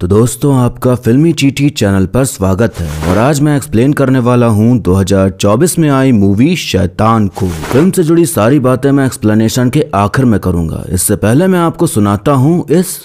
तो दोस्तों आपका फिल्मी चीटी चैनल पर स्वागत है और आज मैं एक्सप्लेन करने वाला हूं 2024 में आई मूवी शैतान को फिल्म से जुड़ी सारी बातें मैं एक्सप्लेनेशन के आखिर में करूंगा इससे पहले मैं आपको सुनाता हूं इस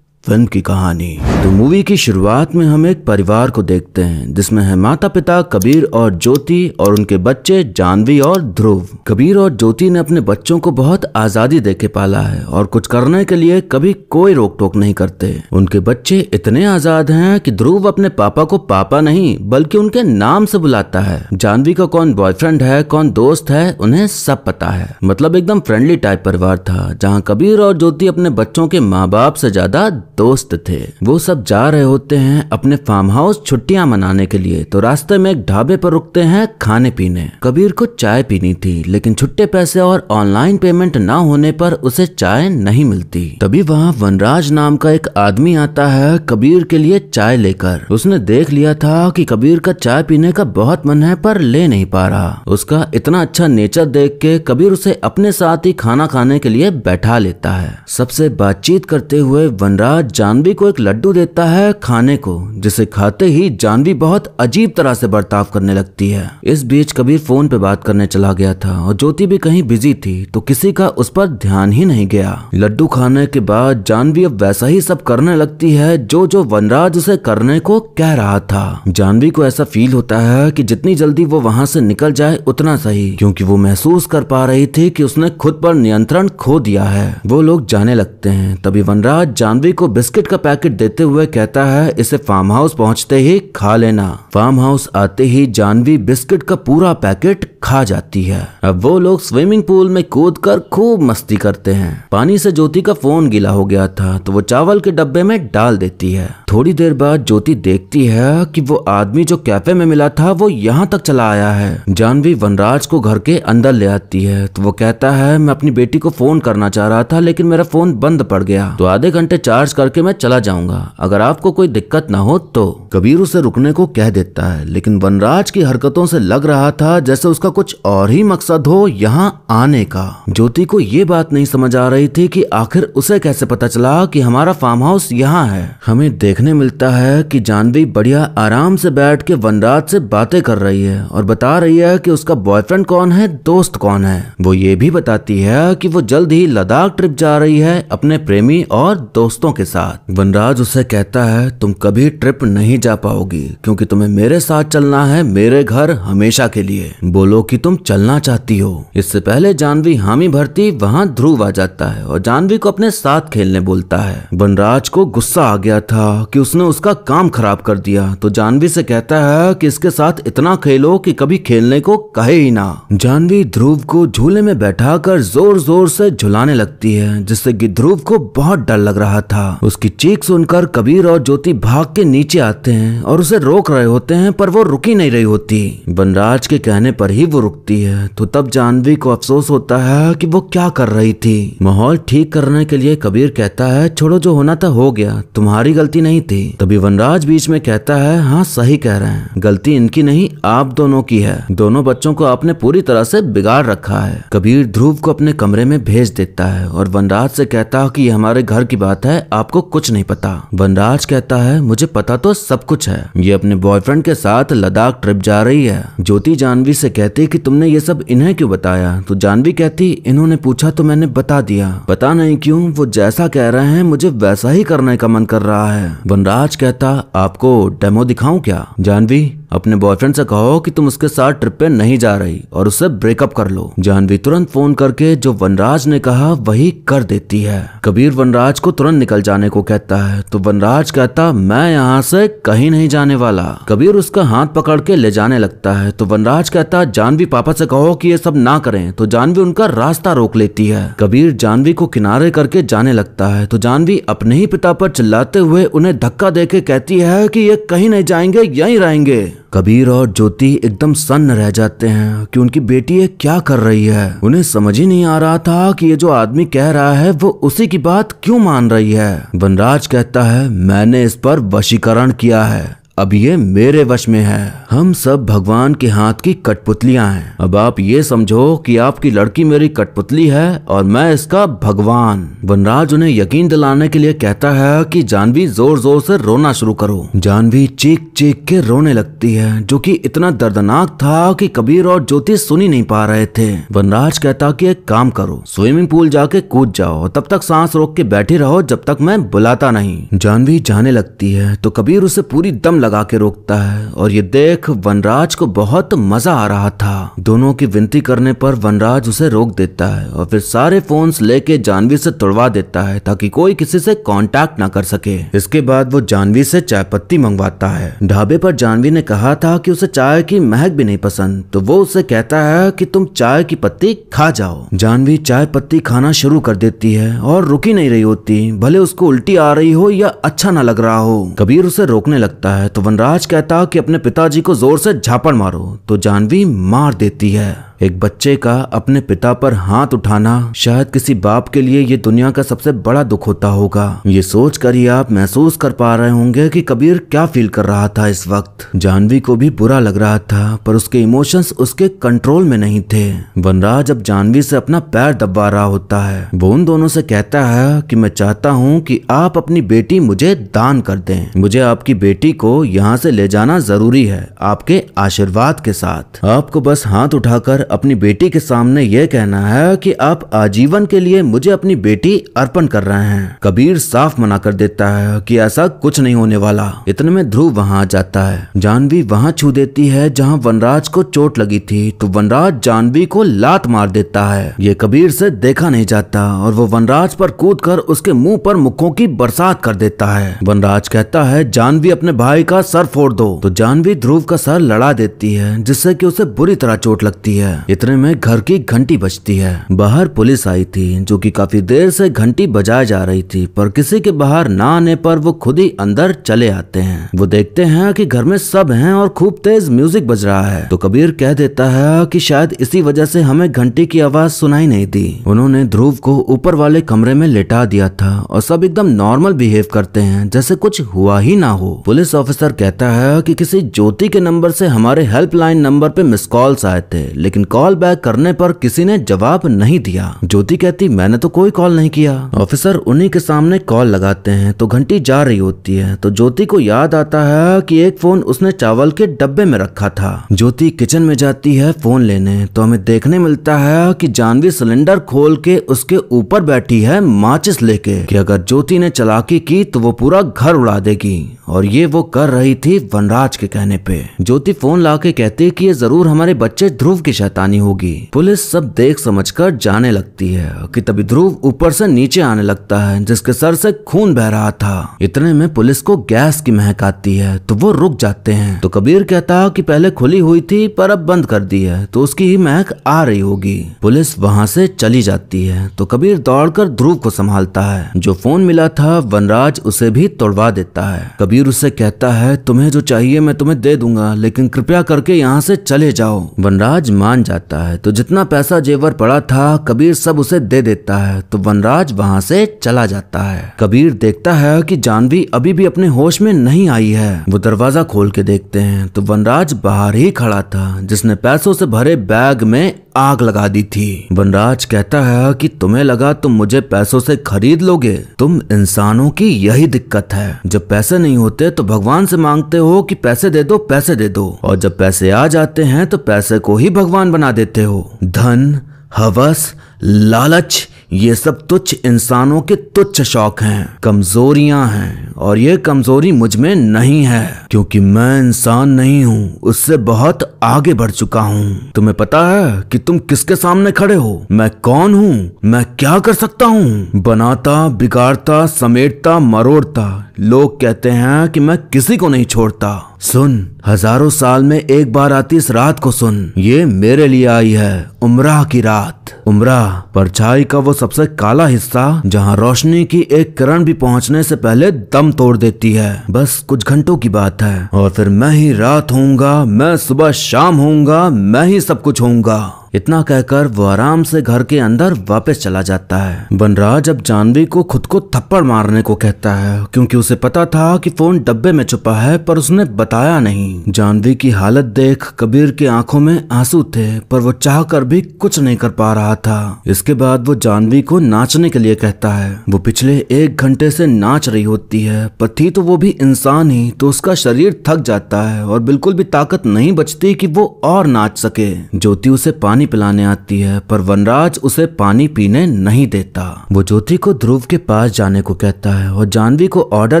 फिल्म की कहानी तो मूवी की शुरुआत में हम एक परिवार को देखते हैं जिसमें है माता पिता कबीर और ज्योति और उनके बच्चे जानवी और ध्रुव कबीर और ज्योति ने अपने बच्चों को बहुत आजादी दे के पाला है और कुछ करने के लिए कभी कोई रोक टोक नहीं करते उनके बच्चे इतने आजाद हैं कि ध्रुव अपने पापा को पापा नहीं बल्कि उनके नाम से बुलाता है जानवी का कौन बॉयफ्रेंड है कौन दोस्त है उन्हें सब पता है मतलब एकदम फ्रेंडली टाइप परिवार था जहाँ कबीर और ज्योति अपने बच्चों के माँ बाप से ज्यादा दोस्त थे वो सब जा रहे होते हैं अपने फार्म हाउस छुट्टियां मनाने के लिए तो रास्ते में एक ढाबे पर रुकते हैं खाने पीने कबीर को चाय पीनी थी लेकिन छुट्टे पैसे और ऑनलाइन पेमेंट ना होने पर उसे चाय नहीं मिलती तभी वहाँ वनराज नाम का एक आदमी आता है कबीर के लिए चाय लेकर उसने देख लिया था कि कबीर का चाय पीने का बहुत मन है पर ले नहीं पा रहा उसका इतना अच्छा नेचर देख के कबीर उसे अपने साथ ही खाना खाने के लिए बैठा लेता है सबसे बातचीत करते हुए वनराज जानवी को एक लड्डू देता है खाने को जिसे खाते ही जानवी बहुत अजीब तरह से बर्ताव करने लगती है इस बीच कबीर फोन पे बात करने चला गया था और ज्योति भी कहीं बिजी थी तो किसी का उस पर ध्यान ही नहीं गया लड्डू खाने के बाद जानवी अब वैसा ही सब करने लगती है जो जो वनराज उसे करने को कह रहा था जानवी को ऐसा फील होता है की जितनी जल्दी वो वहाँ से निकल जाए उतना सही क्योंकि वो महसूस कर पा रही थी कि उसने खुद पर नियंत्रण खो दिया है वो लोग जाने लगते हैं तभी वनराज जानवी को बिस्किट का पैकेट देते हुए कहता है इसे फार्म हाउस पहुंचते ही खा लेना फार्म हाउस आते ही जानवी बिस्किट का पूरा पैकेट खा जाती है अब वो लोग स्विमिंग पूल में कूद कर खूब मस्ती करते हैं पानी से ज्योति का फोन गीला हो गया था तो वो चावल के डब्बे में डाल देती है थोड़ी देर बाद ज्योति देखती है कि वो आदमी जो कैफे में मिला था वो यहाँ तक चला आया है जानवी वनराज को घर के अंदर ले आती है तो वो कहता है मैं अपनी बेटी को फोन करना चाह रहा था लेकिन मेरा फोन बंद पड़ गया तो आधे घंटे चार्ज कर करके मैं चला जाऊंगा अगर आपको कोई दिक्कत ना हो तो कबीर उसे रुकने को कह देता है लेकिन वनराज की हरकतों से लग रहा था जैसे उसका कुछ और ही मकसद हो यहाँ आने का ज्योति को ये बात नहीं समझ आ रही थी कि आखिर उसे कैसे पता चला कि हमारा फार्म हाउस यहाँ है हमें देखने मिलता है कि जानवी बढ़िया आराम से बैठ के वनराज से बातें कर रही है और बता रही है कि उसका बॉयफ्रेंड कौन है दोस्त कौन है वो ये भी बताती है कि वो जल्द ही लद्दाख ट्रिप जा रही है अपने प्रेमी और दोस्तों के साथ साथ वनराज उसे कहता है तुम कभी ट्रिप नहीं जा पाओगी क्योंकि तुम्हें मेरे साथ चलना है मेरे घर हमेशा के लिए बोलो कि तुम चलना चाहती हो इससे पहले जानवी हामी भरती वहाँ ध्रुव आ जाता है और जानवी को अपने साथ खेलने बोलता है वनराज को गुस्सा आ गया था कि उसने उसका काम खराब कर दिया तो जानवी से कहता है कि इसके साथ इतना खेलो कि कभी खेलने को कहे ही ना जानवी ध्रुव को झूले में बैठा जोर जोर से झुलाने लगती है जिससे कि ध्रुव को बहुत डर लग रहा था उसकी चीख सुनकर कबीर और ज्योति भाग के नीचे आते हैं और उसे रोक रहे होते हैं पर वो रुकी नहीं रही होती बनराज के कहने पर ही वो रुकती है तो तब जानवी को अफसोस होता है कि वो क्या कर रही थी माहौल ठीक करने के लिए कबीर कहता है छोड़ो जो होना था हो गया तुम्हारी गलती नहीं थी तभी वनराज बीच में कहता है हाँ सही कह रहे हैं गलती इनकी नहीं आप दोनों की है दोनों बच्चों को आपने पूरी तरह से बिगाड़ रखा है कबीर ध्रुव को अपने कमरे में भेज देता है और वनराज से कहता है कि ये हमारे घर की बात है आप आपको कुछ नहीं पता वनराज कहता है मुझे पता तो सब कुछ है ये अपने बॉयफ्रेंड के साथ लद्दाख ट्रिप जा रही है ज्योति जानवी से कहती कि तुमने ये सब इन्हें क्यों बताया तो जानवी कहती इन्होंने पूछा तो मैंने बता दिया पता नहीं क्यों वो जैसा कह रहे हैं मुझे वैसा ही करने का मन कर रहा है वनराज कहता आपको डेमो दिखाऊं क्या जानवी अपने बॉयफ्रेंड से कहो कि तुम उसके साथ ट्रिप पे नहीं जा रही और उसे ब्रेकअप कर लो जानवी तुरंत फोन करके जो वनराज ने कहा वही कर देती है कबीर वनराज को तुरंत निकल जाने को कहता है तो वनराज कहता मैं यहाँ से कहीं नहीं जाने वाला कबीर उसका हाथ पकड़ के ले जाने लगता है तो वनराज कहता जानवी पापा से कहो कि ये सब ना करें तो जानवी उनका रास्ता रोक लेती है कबीर जानवी को किनारे करके जाने लगता है तो जानवी अपने ही पिता पर चिल्लाते हुए उन्हें धक्का दे कहती है कि ये कहीं नहीं जाएंगे यहीं रहेंगे कबीर और ज्योति एकदम सन्न रह जाते हैं कि उनकी बेटी ये क्या कर रही है उन्हें समझ ही नहीं आ रहा था कि ये जो आदमी कह रहा है वो उसी की बात क्यों मान रही है वनराज कहता है मैंने इस पर वशीकरण किया है अब ये मेरे वश में है हम सब भगवान के हाथ की कठपुतलियां हैं अब आप ये समझो कि आपकी लड़की मेरी कठपुतली है और मैं इसका भगवान वनराज उन्हें यकीन दिलाने के लिए कहता है कि जानवी जोर जोर से रोना शुरू करो जानवी चीख चीख के रोने लगती है जो कि इतना दर्दनाक था कि कबीर और ज्योति सुनी नहीं पा रहे थे वनराज कहता कि एक काम करो स्विमिंग पूल जाके कूद जाओ तब तक सांस रोक के बैठे रहो जब तक मैं बुलाता नहीं जानवी जाने लगती है तो कबीर उसे पूरी दम लग लगा के रोकता है और ये देख वनराज को बहुत मजा आ रहा था दोनों की विनती करने पर वनराज उसे रोक देता है और फिर सारे फोन्स लेके जानवी से तोड़वा देता है ताकि कोई किसी से कांटेक्ट ना कर सके इसके बाद वो जानवी से चाय पत्ती मंगवाता है ढाबे पर जानवी ने कहा था कि उसे चाय की महक भी नहीं पसंद तो वो उसे कहता है कि तुम चाय की पत्ती खा जाओ जानवी चाय पत्ती खाना शुरू कर देती है और रुकी नहीं रही होती भले उसको उल्टी आ रही हो या अच्छा ना लग रहा हो कबीर उसे रोकने लगता है तो वनराज कहता कि अपने पिताजी को जोर से झापड़ मारो तो जानवी मार देती है एक बच्चे का अपने पिता पर हाथ उठाना शायद किसी बाप के लिए ये दुनिया का सबसे बड़ा दुख होता होगा ये सोच कर ही आप महसूस कर पा रहे होंगे कि कबीर क्या फील कर रहा था इस वक्त जानवी को भी बुरा लग रहा था पर उसके इमोशंस उसके कंट्रोल में नहीं थे वनराज अब जानवी से अपना पैर दबा रहा होता है वो उन दोनों से कहता है कि मैं चाहता हूँ कि आप अपनी बेटी मुझे दान कर दें मुझे आपकी बेटी को यहाँ से ले जाना जरूरी है आपके आशीर्वाद के साथ आपको बस हाथ उठाकर अपनी बेटी के सामने यह कहना है कि आप आजीवन के लिए मुझे अपनी बेटी अर्पण कर रहे हैं कबीर साफ मना कर देता है कि ऐसा कुछ नहीं होने वाला इतने में ध्रुव वहां आ जाता है जानवी वहां छू देती है जहां वनराज को चोट लगी थी तो वनराज जानवी को लात मार देता है ये कबीर से देखा नहीं जाता और वो वनराज पर कूद कर उसके मुंह पर मुखों की बरसात कर देता है वनराज कहता है जानवी अपने भाई का सर फोड़ दो तो जानवी ध्रुव का सर लड़ा देती है जिससे कि उसे बुरी तरह चोट लगती है इतने में घर की घंटी बजती है बाहर पुलिस आई थी जो कि काफी देर से घंटी बजाए जा रही थी पर किसी के बाहर ना आने पर वो खुद ही अंदर चले आते हैं वो देखते हैं कि घर में सब हैं और खूब तेज म्यूजिक बज रहा है तो कबीर कह देता है कि शायद इसी वजह से हमें घंटी की आवाज सुनाई नहीं दी उन्होंने ध्रुव को ऊपर वाले कमरे में लेटा दिया था और सब एकदम नॉर्मल बिहेव करते हैं जैसे कुछ हुआ ही ना हो पुलिस ऑफिसर कहता है कि किसी ज्योति के नंबर से हमारे हेल्पलाइन नंबर पे मिस कॉल्स आए थे लेकिन कॉल बैक करने पर किसी ने जवाब नहीं दिया ज्योति कहती मैंने तो कोई कॉल नहीं किया ऑफिसर उन्हीं के सामने कॉल लगाते हैं तो घंटी जा रही होती है तो ज्योति को याद आता है कि एक फोन उसने चावल के डब्बे में रखा था ज्योति किचन में जाती है फोन लेने तो हमें देखने मिलता है कि जानवी सिलेंडर खोल के उसके ऊपर बैठी है माचिस लेके कि अगर ज्योति ने चलाकी की तो वो पूरा घर उड़ा देगी और ये वो कर रही थी वनराज के कहने पे ज्योति फोन ला के कहती कि ये जरूर हमारे बच्चे ध्रुव की शैतान बतानी होगी पुलिस सब देख समझ कर जाने लगती है कि तभी ध्रुव ऊपर से नीचे आने लगता है जिसके सर से खून बह रहा था इतने में पुलिस को गैस की महक आती है तो वो रुक जाते हैं तो कबीर कहता कि पहले खुली हुई थी पर अब बंद कर दी है तो उसकी ही महक आ रही होगी पुलिस वहां से चली जाती है तो कबीर दौड़कर ध्रुव को संभालता है जो फोन मिला था वनराज उसे भी तोड़वा देता है कबीर उससे कहता है तुम्हें जो चाहिए मैं तुम्हें दे दूंगा लेकिन कृपया करके यहाँ से चले जाओ वनराज मान जाता है तो जितना पैसा जेवर पड़ा था कबीर सब उसे दे देता है तो वनराज वहां से चला जाता है कबीर देखता है कि जानवी अभी भी अपने होश में नहीं आई है वो दरवाजा खोल के देखते हैं तो वनराज बाहर ही खड़ा था जिसने पैसों से भरे बैग में आग लगा दी थी वनराज कहता है कि तुम्हें लगा तुम मुझे पैसों से खरीद लोगे तुम इंसानों की यही दिक्कत है जब पैसे नहीं होते तो भगवान से मांगते हो कि पैसे दे दो पैसे दे दो और जब पैसे आ जाते हैं तो पैसे को ही भगवान बना देते हो धन हवस लालच ये सब तुच्छ इंसानों के तुच्छ शौक हैं कमजोरियां हैं और ये कमजोरी मुझ में नहीं है क्योंकि मैं इंसान नहीं हूँ उससे बहुत आगे बढ़ चुका हूँ तुम्हें पता है कि तुम किसके सामने खड़े हो मैं कौन हूँ मैं क्या कर सकता हूँ बनाता बिगाड़ता समेटता मरोड़ता लोग कहते हैं कि मैं किसी को नहीं छोड़ता सुन हजारों साल में एक बार आती इस रात को सुन ये मेरे लिए आई है उमराह की रात उमराह परछाई का वो सबसे काला हिस्सा जहाँ रोशनी की एक किरण भी पहुँचने से पहले दम तोड़ देती है बस कुछ घंटों की बात है और फिर मैं ही रात होऊंगा मैं सुबह शाम होऊंगा मैं ही सब कुछ होऊंगा इतना कहकर वो आराम से घर के अंदर वापस चला जाता है बनराज अब जानवी को खुद को थप्पड़ मारने को कहता है क्योंकि उसे पता था कि फोन डब्बे में छुपा है पर उसने बताया नहीं जानवी की हालत देख कबीर के आंखों में आंसू थे पर वो चाह कर भी कुछ नहीं कर पा रहा था इसके बाद वो जानवी को नाचने के लिए कहता है वो पिछले एक घंटे से नाच रही होती है पर थी तो वो भी इंसान ही तो उसका शरीर थक जाता है और बिल्कुल भी ताकत नहीं बचती कि वो और नाच सके ज्योति उसे पानी पानी पिलाने आती है पर वनराज उसे पानी पीने नहीं देता वो ज्योति को ध्रुव के पास जाने को कहता है और जानवी को ऑर्डर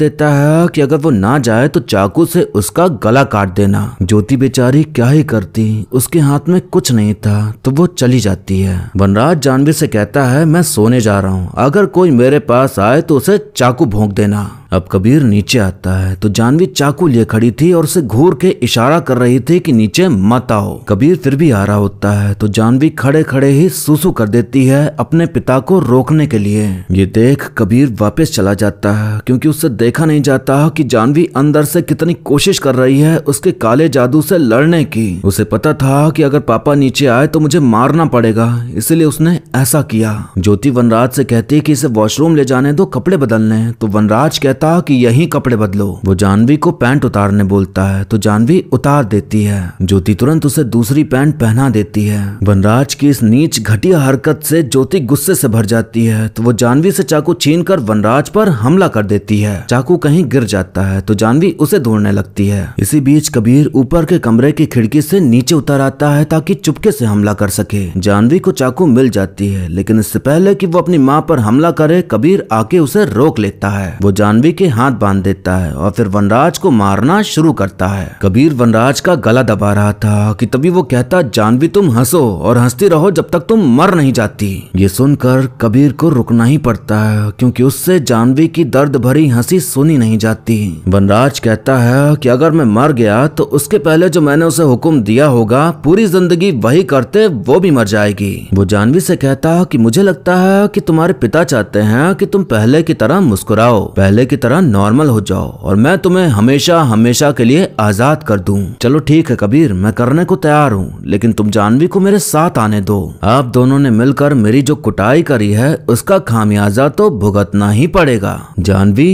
देता है कि अगर वो ना जाए तो चाकू से उसका गला काट देना ज्योति बेचारी क्या ही करती उसके हाथ में कुछ नहीं था तो वो चली जाती है वनराज जानवी से कहता है मैं सोने जा रहा हूँ अगर कोई मेरे पास आए तो उसे चाकू भोंक देना अब कबीर नीचे आता है तो जानवी चाकू लिए खड़ी थी और उसे घूर के इशारा कर रही थी कि नीचे मत आओ कबीर फिर भी आ रहा होता है तो जानवी खड़े खड़े ही सुसु कर देती है अपने पिता को रोकने के लिए ये देख कबीर वापस चला जाता है क्योंकि उससे देखा नहीं जाता कि जानवी अंदर से कितनी कोशिश कर रही है उसके काले जादू से लड़ने की उसे पता था कि अगर पापा नीचे आए तो मुझे मारना पड़ेगा इसलिए उसने ऐसा किया ज्योति वनराज से कहती है कि इसे वॉशरूम ले जाने दो कपड़े बदलने तो वनराज कहते कहता कि यही कपड़े बदलो वो जानवी को पैंट उतारने बोलता है तो जानवी उतार देती है ज्योति तुरंत उसे दूसरी पैंट पहना देती है वनराज की इस नीच घटिया हरकत से ज्योति गुस्से से भर जाती है तो वो जानवी से चाकू छीन कर वनराज पर हमला कर देती है चाकू कहीं गिर जाता है तो जानवी उसे ढूंढने लगती है इसी बीच कबीर ऊपर के कमरे की खिड़की से नीचे उतर आता है ताकि चुपके से हमला कर सके जानवी को चाकू मिल जाती है लेकिन इससे पहले कि वो अपनी माँ पर हमला करे कबीर आके उसे रोक लेता है वो जानवी कबीर के हाथ बांध देता है और फिर वनराज को मारना शुरू करता है कबीर वनराज का गला दबा रहा था कि तभी वो कहता जानवी तुम हंसो और हंसती रहो जब तक तुम मर नहीं जाती ये सुनकर कबीर को रुकना ही पड़ता है क्योंकि उससे जानवी की दर्द भरी हंसी सुनी नहीं जाती वनराज कहता है कि अगर मैं मर गया तो उसके पहले जो मैंने उसे हुक्म दिया होगा पूरी जिंदगी वही करते वो भी मर जाएगी वो जानवी से कहता कि मुझे लगता है कि तुम्हारे पिता चाहते हैं कि तुम पहले की तरह मुस्कुराओ पहले की तरह नॉर्मल हो जाओ और मैं तुम्हें हमेशा हमेशा के लिए आजाद कर दूं चलो ठीक है कबीर मैं करने को तैयार हूँ लेकिन तुम जानवी को मेरे साथ आने दो आप दोनों ने मिलकर मेरी जो कुटाई करी है उसका खामियाजा तो भुगतना ही पड़ेगा जानवी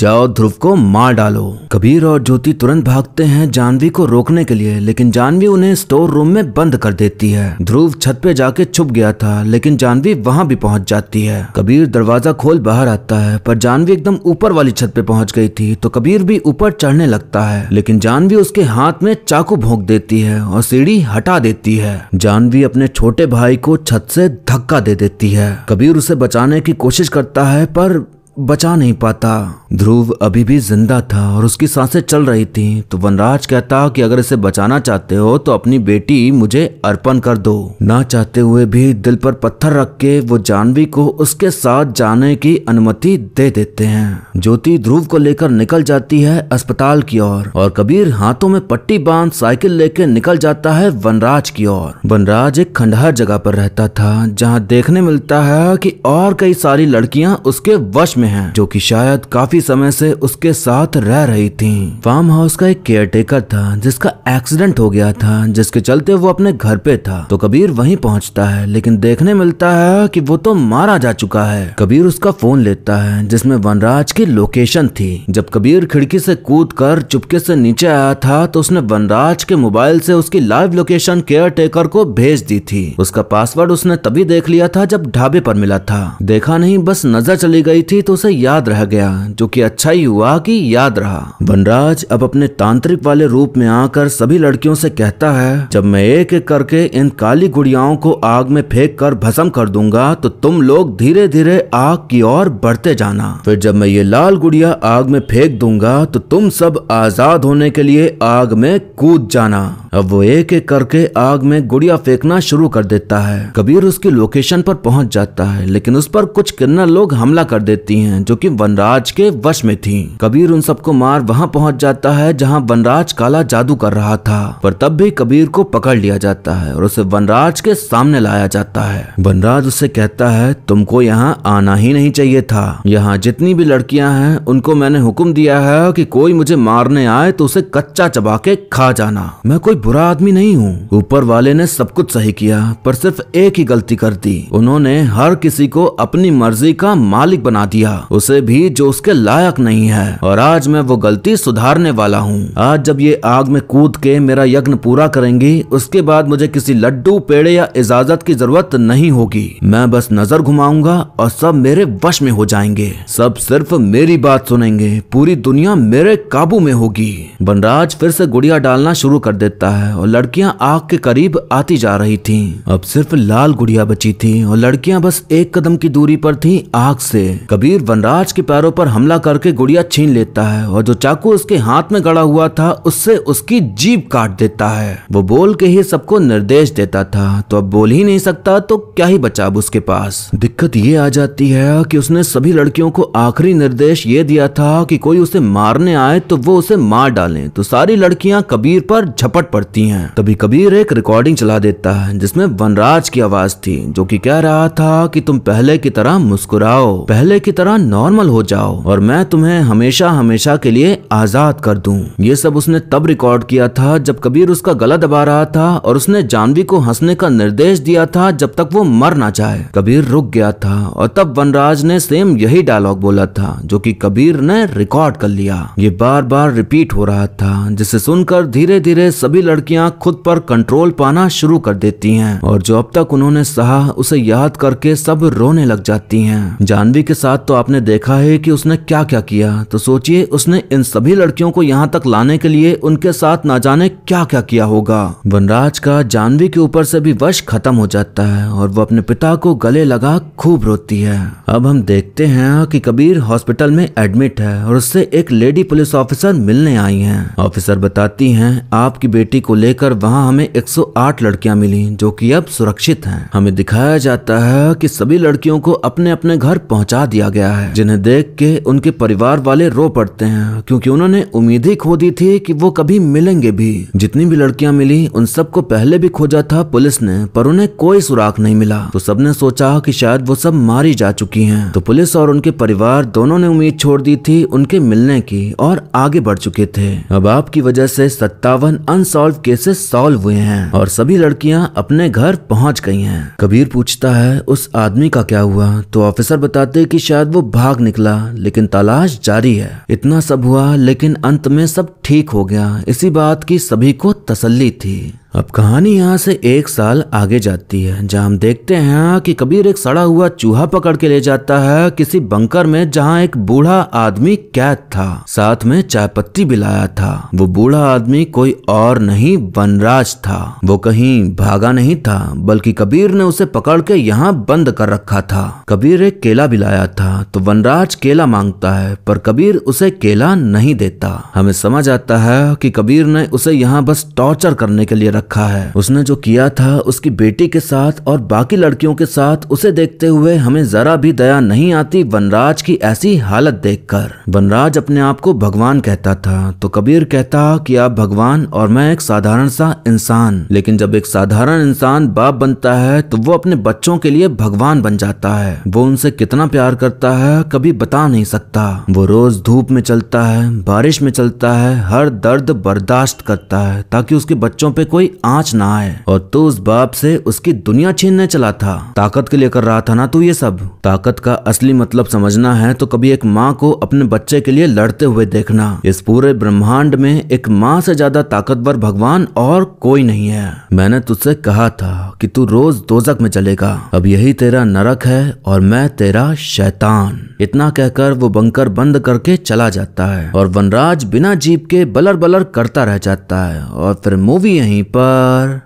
जाओ ध्रुव को मार डालो कबीर और ज्योति तुरंत भागते हैं जानवी को रोकने के लिए लेकिन जानवी उन्हें स्टोर रूम में बंद कर देती है ध्रुव छत पे जाके छुप गया था लेकिन जानवी वहाँ भी पहुँच जाती है कबीर दरवाजा खोल बाहर आता है पर जानवी एकदम ऊपर वाली छत पे पहुँच गई थी तो कबीर भी ऊपर चढ़ने लगता है लेकिन जानवी उसके हाथ में चाकू भोंक देती है और सीढ़ी हटा देती है जानवी अपने छोटे भाई को छत से धक्का दे देती है कबीर उसे बचाने की कोशिश करता है पर बचा नहीं पाता ध्रुव अभी भी जिंदा था और उसकी सांसें चल रही थी तो वनराज कहता कि अगर इसे बचाना चाहते हो तो अपनी बेटी मुझे अर्पण कर दो ना चाहते हुए भी दिल पर पत्थर रख के वो जानवी को उसके साथ जाने की अनुमति दे देते हैं ज्योति ध्रुव को लेकर निकल जाती है अस्पताल की ओर और, और कबीर हाथों में पट्टी बांध साइकिल लेके निकल जाता है वनराज की ओर वनराज एक खंडहर जगह पर रहता था जहाँ देखने मिलता है की और कई सारी लड़कियाँ उसके वश में में है जो कि शायद काफी समय से उसके साथ रह रही थी फार्म हाउस का एक केयरटेकर था जिसका एक्सीडेंट हो गया था जिसके चलते वो अपने घर पे था तो कबीर वहीं पहुंचता है लेकिन देखने मिलता है कि वो तो मारा जा चुका है कबीर उसका फोन लेता है जिसमें वनराज की लोकेशन थी जब कबीर खिड़की से कूद कर चुपके से नीचे आया था तो उसने वनराज के मोबाइल से उसकी लाइव लोकेशन केयर टेकर को भेज दी थी उसका पासवर्ड उसने तभी देख लिया था जब ढाबे पर मिला था देखा नहीं बस नजर चली गई थी तो उसे याद रह गया जो कि अच्छा ही हुआ कि याद रहा वनराज अब अपने तांत्रिक वाले रूप में आकर सभी लड़कियों से कहता है जब मैं एक एक करके इन काली गुड़ियाओं को आग में फेंक कर भस्म कर दूंगा तो तुम लोग धीरे धीरे आग की ओर बढ़ते जाना फिर जब मैं ये लाल गुड़िया आग में फेंक दूंगा तो तुम सब आजाद होने के लिए आग में कूद जाना अब वो एक एक करके आग में गुड़िया फेंकना शुरू कर देता है कबीर उसकी लोकेशन पर पहुंच जाता है लेकिन उस पर कुछ किन्नर लोग हमला कर देती हैं हैं जो कि वनराज के वश में थी कबीर उन सबको मार वहाँ पहुँच जाता है जहाँ वनराज काला जादू कर रहा था पर तब भी कबीर को पकड़ लिया जाता है और उसे वनराज के सामने लाया जाता है वनराज उसे कहता है तुमको यहाँ आना ही नहीं चाहिए था यहाँ जितनी भी लड़कियां हैं उनको मैंने हुक्म दिया है की कोई मुझे मारने आए तो उसे कच्चा चबा के खा जाना मैं कोई बुरा आदमी नहीं हूँ ऊपर वाले ने सब कुछ सही किया पर सिर्फ एक ही गलती कर दी उन्होंने हर किसी को अपनी मर्जी का मालिक बना दिया उसे भी जो उसके लायक नहीं है और आज मैं वो गलती सुधारने वाला हूँ आज जब ये आग में कूद के मेरा यज्ञ पूरा करेंगी उसके बाद मुझे किसी लड्डू पेड़े या इजाजत की जरूरत नहीं होगी मैं बस नजर घुमाऊंगा और सब मेरे वश में हो जाएंगे सब सिर्फ मेरी बात सुनेंगे पूरी दुनिया मेरे काबू में होगी बनराज फिर से गुड़िया डालना शुरू कर देता है और लड़कियां आग के करीब आती जा रही थी अब सिर्फ लाल गुड़िया बची थी और लड़कियां बस एक कदम की दूरी पर थी आग से कबीर वनराज के पैरों पर हमला करके गुड़िया छीन लेता है और जो चाकू उसके हाथ में गड़ा हुआ था उससे उसकी जीप काट देता है वो बोल के ही सबको निर्देश देता था तो अब बोल ही नहीं सकता तो क्या ही बचा अब उसके पास दिक्कत ये आ जाती है कि उसने सभी लड़कियों को आखिरी निर्देश ये दिया था कि कोई उसे मारने आए तो वो उसे मार डाले तो सारी लड़कियां कबीर पर झपट पड़ती हैं तभी कबीर एक रिकॉर्डिंग चला देता है जिसमें वनराज की आवाज थी जो कि कह रहा था कि तुम पहले की तरह मुस्कुराओ पहले की तरह तरह नॉर्मल हो जाओ और मैं तुम्हें हमेशा हमेशा के लिए आजाद कर दू ये सब उसने तब रिकॉर्ड किया था जब कबीर उसका गला दबा रहा था और उसने जानवी को हंसने का निर्देश दिया था जब तक वो मर ना चाहे कबीर रुक गया था और तब वनराज ने सेम यही डायलॉग बोला था जो कि कबीर ने रिकॉर्ड कर लिया ये बार बार रिपीट हो रहा था जिसे सुनकर धीरे धीरे सभी लड़कियां खुद पर कंट्रोल पाना शुरू कर देती हैं और जो अब तक उन्होंने सहा उसे याद करके सब रोने लग जाती हैं जानवी के साथ तो तो आपने देखा है कि उसने क्या क्या किया तो सोचिए उसने इन सभी लड़कियों को यहाँ तक लाने के लिए उनके साथ ना जाने क्या क्या किया होगा वनराज का जानवी के ऊपर से भी वश खत्म हो जाता है और वो अपने पिता को गले लगा खूब रोती है अब हम देखते हैं कि कबीर हॉस्पिटल में एडमिट है और उससे एक लेडी पुलिस ऑफिसर मिलने आई है ऑफिसर बताती है आपकी बेटी को लेकर वहाँ हमें एक लड़कियां मिली जो की अब सुरक्षित है हमें दिखाया जाता है की सभी लड़कियों को अपने अपने घर पहुँचा दिया गया गया है जिन्हें देख के उनके परिवार वाले रो पड़ते हैं क्योंकि उन्होंने उम्मीद ही खो दी थी कि वो कभी मिलेंगे भी जितनी भी लड़कियां मिली उन सबको पहले भी खोजा था पुलिस ने पर उन्हें कोई सुराग नहीं मिला तो सबने सोचा कि शायद वो सब मारी जा चुकी हैं तो पुलिस और उनके परिवार दोनों ने उम्मीद छोड़ दी थी उनके मिलने की और आगे बढ़ चुके थे अब आपकी वजह से सत्तावन अनसोल्व केसेस सॉल्व हुए हैं और सभी लड़कियां अपने घर पहुंच गई हैं कबीर पूछता है उस आदमी का क्या हुआ तो ऑफिसर बताते कि शायद वो भाग निकला लेकिन तलाश जारी है इतना सब हुआ लेकिन अंत में सब ठीक हो गया इसी बात की सभी को तसल्ली थी अब कहानी यहाँ से एक साल आगे जाती है जहाँ हम देखते हैं कि कबीर एक सड़ा हुआ चूहा पकड़ के ले जाता है किसी बंकर में जहाँ एक बूढ़ा आदमी कैद था साथ में चाय पत्ती भी लाया था वो बूढ़ा आदमी कोई और नहीं वनराज था वो कहीं भागा नहीं था बल्कि कबीर ने उसे पकड़ के यहाँ बंद कर रखा था कबीर एक केला भी लाया था तो वनराज केला मांगता है पर कबीर उसे केला नहीं देता हमें समझ आता है कि कबीर ने उसे यहाँ बस टॉर्चर करने के लिए रखा रखा है उसने जो किया था उसकी बेटी के साथ और बाकी लड़कियों के साथ उसे देखते हुए हमें जरा भी दया नहीं आती वनराज की ऐसी हालत देखकर वनराज अपने आप को भगवान कहता था तो कबीर कहता कि आप भगवान और मैं एक साधारण सा इंसान लेकिन जब एक साधारण इंसान बाप बनता है तो वो अपने बच्चों के लिए भगवान बन जाता है वो उनसे कितना प्यार करता है कभी बता नहीं सकता वो रोज धूप में चलता है बारिश में चलता है हर दर्द बर्दाश्त करता है ताकि उसके बच्चों पे कोई आंच ना आए और तो उस बाप से उसकी दुनिया छीनने चला था ताकत के लिए कर रहा था ना तू ये सब ताकत का असली मतलब समझना है तो कभी एक माँ को अपने बच्चे के लिए लड़ते हुए देखना इस पूरे ब्रह्मांड में एक माँ से ज्यादा ताकतवर भगवान और कोई नहीं है मैंने तुझसे कहा था कि तू रोज दोजक में चलेगा अब यही तेरा नरक है और मैं तेरा शैतान इतना कहकर वो बंकर बंद करके चला जाता है और वनराज बिना जीप के बलर बलर करता रह जाता है और फिर मूवी यहीं पर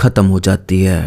ख़त्म हो जाती है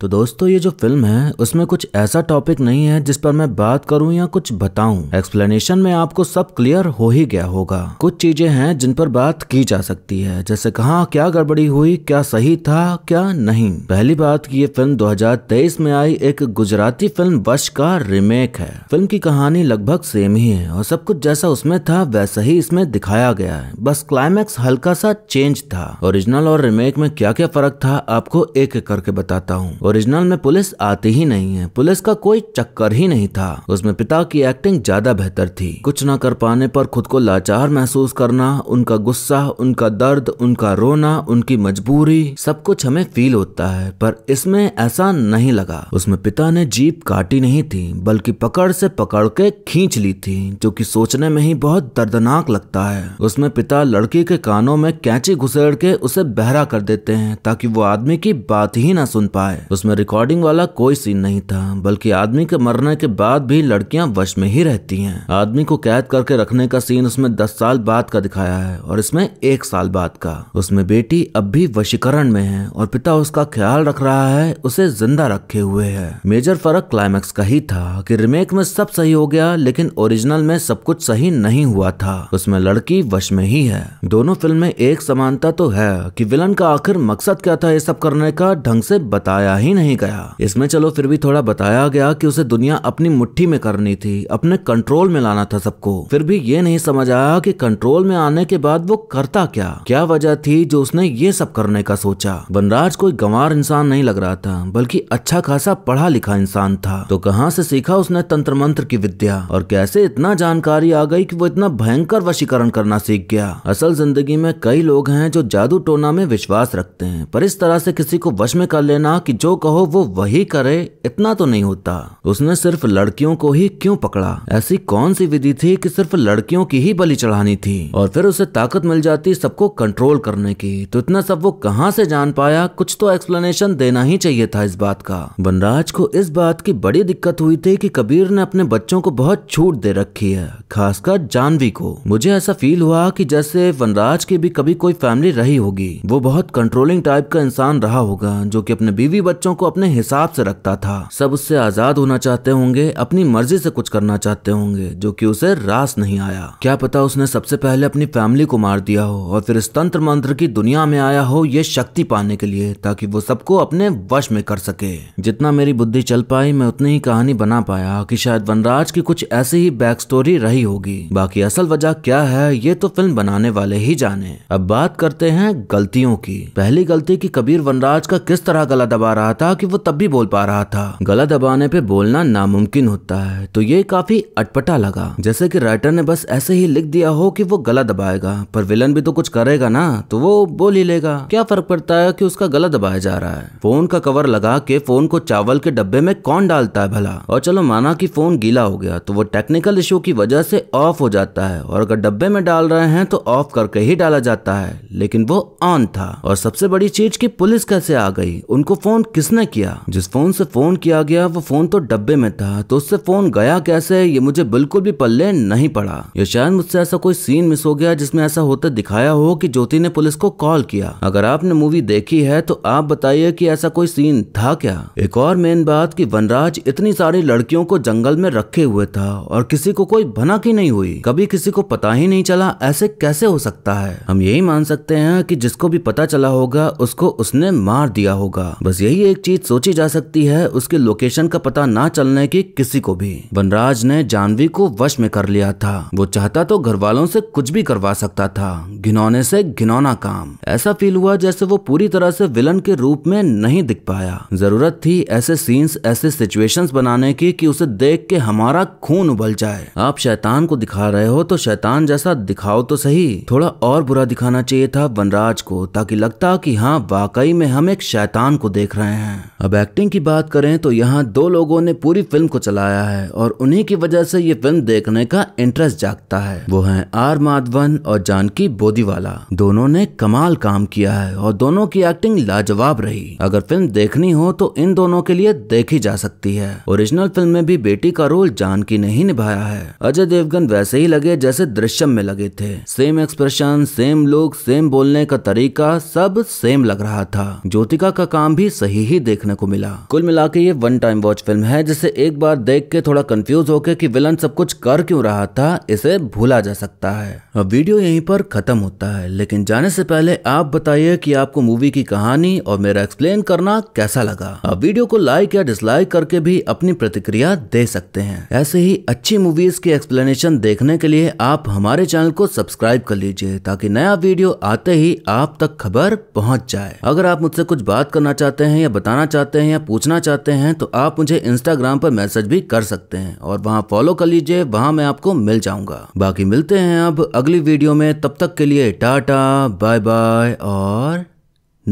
तो दोस्तों ये जो फिल्म है उसमें कुछ ऐसा टॉपिक नहीं है जिस पर मैं बात करूं या कुछ बताऊं एक्सप्लेनेशन में आपको सब क्लियर हो ही गया होगा कुछ चीजें हैं जिन पर बात की जा सकती है जैसे कहा क्या गड़बड़ी हुई क्या सही था क्या नहीं पहली बात की ये फिल्म 2023 में आई एक गुजराती फिल्म वश का रिमेक है फिल्म की कहानी लगभग सेम ही है और सब कुछ जैसा उसमें था वैसा ही इसमें दिखाया गया है बस क्लाइमैक्स हल्का सा चेंज था ओरिजिनल और रिमेक में क्या क्या फर्क था आपको एक एक करके बताता हूँ ओरिजिनल में पुलिस आती ही नहीं है पुलिस का कोई चक्कर ही नहीं था उसमें पिता की एक्टिंग ज्यादा बेहतर थी कुछ न कर पाने पर खुद को लाचार महसूस करना उनका गुस्सा उनका दर्द उनका रोना उनकी मजबूरी सब कुछ हमें फील होता है पर इसमें ऐसा नहीं लगा उसमें पिता ने जीप काटी नहीं थी बल्कि पकड़ से पकड़ के खींच ली थी जो कि सोचने में ही बहुत दर्दनाक लगता है उसमें पिता लड़की के कानों में कैंची घुसेड़ के उसे बहरा कर देते हैं ताकि वो आदमी की बात ही ना सुन पाए उसमें रिकॉर्डिंग वाला कोई सीन नहीं था बल्कि आदमी के मरने के बाद भी लड़कियां वश में ही रहती हैं आदमी को कैद करके रखने का सीन उसमें दस साल बाद का दिखाया है और इसमें एक साल बाद का उसमें बेटी अब भी वशीकरण में है और पिता उसका ख्याल रख रहा है उसे जिंदा रखे हुए है मेजर फर्क क्लाइमैक्स का ही था कि रिमेक में सब सही हो गया लेकिन ओरिजिनल में सब कुछ सही नहीं हुआ था उसमें लड़की वश में ही है दोनों फिल्म में एक समानता तो है कि विलन का आखिर मकसद क्या था ये सब करने का ढंग से बताया ही ही नहीं गया इसमें चलो फिर भी थोड़ा बताया गया कि उसे दुनिया अपनी मुट्ठी में करनी थी अपने कंट्रोल में लाना था सबको फिर भी ये नहीं समझ आया कि कंट्रोल में आने के बाद वो करता क्या क्या वजह थी जो उसने ये सब करने का सोचा बनराज कोई गंवार इंसान नहीं लग रहा था बल्कि अच्छा खासा पढ़ा लिखा इंसान था तो कहाँ से सीखा उसने तंत्र मंत्र की विद्या और कैसे इतना जानकारी आ गई कि वो इतना भयंकर वशीकरण करना सीख गया असल जिंदगी में कई लोग हैं जो जादू टोना में विश्वास रखते हैं पर इस तरह से किसी को वश में कर लेना कि जो जो कहो वो वही करे इतना तो नहीं होता उसने सिर्फ लड़कियों को ही क्यों पकड़ा ऐसी कौन सी विधि थी कि सिर्फ लड़कियों की ही बलि चढ़ानी थी और फिर उसे ताकत मिल जाती सबको कंट्रोल करने की तो इतना सब वो कहाँ से जान पाया कुछ तो एक्सप्लेनेशन देना ही चाहिए था इस बात का वनराज को इस बात की बड़ी दिक्कत हुई थी की कबीर ने अपने बच्चों को बहुत छूट दे रखी है खासकर जानवी को मुझे ऐसा फील हुआ की जैसे वनराज की भी कभी कोई फैमिली रही होगी वो बहुत कंट्रोलिंग टाइप का इंसान रहा होगा जो की अपने बीवी बच्चे बच्चों को अपने हिसाब से रखता था सब उससे आजाद होना चाहते होंगे अपनी मर्जी से कुछ करना चाहते होंगे जो कि उसे रास नहीं आया क्या पता उसने सबसे पहले अपनी फैमिली को मार दिया हो और फिर इस तंत्र मंत्र की दुनिया में आया हो ये शक्ति पाने के लिए ताकि वो सबको अपने वश में कर सके जितना मेरी बुद्धि चल पाई मैं उतनी ही कहानी बना पाया कि शायद वनराज की कुछ ऐसी ही बैक स्टोरी रही होगी बाकी असल वजह क्या है ये तो फिल्म बनाने वाले ही जाने अब बात करते हैं गलतियों की पहली गलती की कबीर वनराज का किस तरह गला दबा रहा रहा था कि वो तब भी बोल पा रहा था गला दबाने पे बोलना नामुमकिन होता है तो ये काफी अटपटा लगा जैसे कि राइटर ने बस ऐसे ही लिख दिया हो कि वो गला दबाएगा पर विलन भी तो कुछ करेगा ना तो वो बोल ही लेगा क्या फर्क पड़ता है कि उसका गला दबाया जा रहा है फोन का कवर लगा के फोन को चावल के डब्बे में कौन डालता है भला और चलो माना की फोन गीला हो गया तो वो टेक्निकल इशू की वजह से ऑफ हो जाता है और अगर डब्बे में डाल रहे हैं तो ऑफ करके ही डाला जाता है लेकिन वो ऑन था और सबसे बड़ी चीज की पुलिस कैसे आ गई उनको फोन किस किसने किया जिस फोन से फोन किया गया वो फोन तो डब्बे में था तो उससे फोन गया कैसे ये मुझे बिल्कुल भी पल्ले नहीं पड़ा ये शायद मुझसे ऐसा कोई सीन मिस हो गया जिसमें ऐसा होता दिखाया हो कि ज्योति ने पुलिस को कॉल किया अगर आपने मूवी देखी है तो आप बताइए कि ऐसा कोई सीन था क्या एक और मेन बात कि वनराज इतनी सारी लड़कियों को जंगल में रखे हुए था और किसी को कोई भनक ही नहीं हुई कभी किसी को पता ही नहीं चला ऐसे कैसे हो सकता है हम यही मान सकते हैं कि जिसको भी पता चला होगा उसको उसने मार दिया होगा बस यही एक चीज सोची जा सकती है उसके लोकेशन का पता ना चलने की किसी को भी वनराज ने जानवी को वश में कर लिया था वो चाहता तो घर वालों से कुछ भी करवा सकता था घिनौने से घिनौना काम ऐसा फील हुआ जैसे वो पूरी तरह से विलन के रूप में नहीं दिख पाया जरूरत थी ऐसे सीन्स ऐसे सिचुएशंस बनाने की कि उसे देख के हमारा खून उबल जाए आप शैतान को दिखा रहे हो तो शैतान जैसा दिखाओ तो सही थोड़ा और बुरा दिखाना चाहिए था वनराज को ताकि लगता कि हाँ वाकई में हम एक शैतान को देख रहे हैं हैं अब एक्टिंग की बात करें तो यहाँ दो लोगों ने पूरी फिल्म को चलाया है और उन्हीं की वजह से ये फिल्म देखने का इंटरेस्ट जागता है वो है आर माधवन और जानकी बोदीवाला दोनों ने कमाल काम किया है और दोनों की एक्टिंग लाजवाब रही अगर फिल्म देखनी हो तो इन दोनों के लिए देखी जा सकती है ओरिजिनल फिल्म में भी बेटी का रोल जानकी ने ही निभाया है अजय देवगन वैसे ही लगे जैसे दृश्यम में लगे थे same expression same look same बोलने का तरीका सब सेम लग रहा था ज्योतिका का काम भी सही ही देखने को मिला कुल मिला के ये वन टाइम वॉच फिल्म है जिसे एक बार देख के थोड़ा कंफ्यूज होकर कि विलन सब कुछ कर क्यों रहा था इसे भूला जा सकता है अब वीडियो यहीं पर खत्म होता है लेकिन जाने से पहले आप बताइए कि आपको मूवी की कहानी और मेरा एक्सप्लेन करना कैसा लगा अब वीडियो को लाइक या डिसलाइक करके भी अपनी प्रतिक्रिया दे सकते हैं ऐसे ही अच्छी मूवीज की एक्सप्लेनेशन देखने के लिए आप हमारे चैनल को सब्सक्राइब कर लीजिए ताकि नया वीडियो आते ही आप तक खबर पहुँच जाए अगर आप मुझसे कुछ बात करना चाहते हैं या बताना चाहते हैं या पूछना चाहते हैं तो आप मुझे इंस्टाग्राम पर मैसेज भी कर सकते हैं और वहाँ फॉलो कर लीजिए वहाँ मैं आपको मिल जाऊंगा बाकी मिलते हैं अब अगली वीडियो में तब तक के लिए टाटा बाय बाय और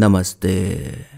नमस्ते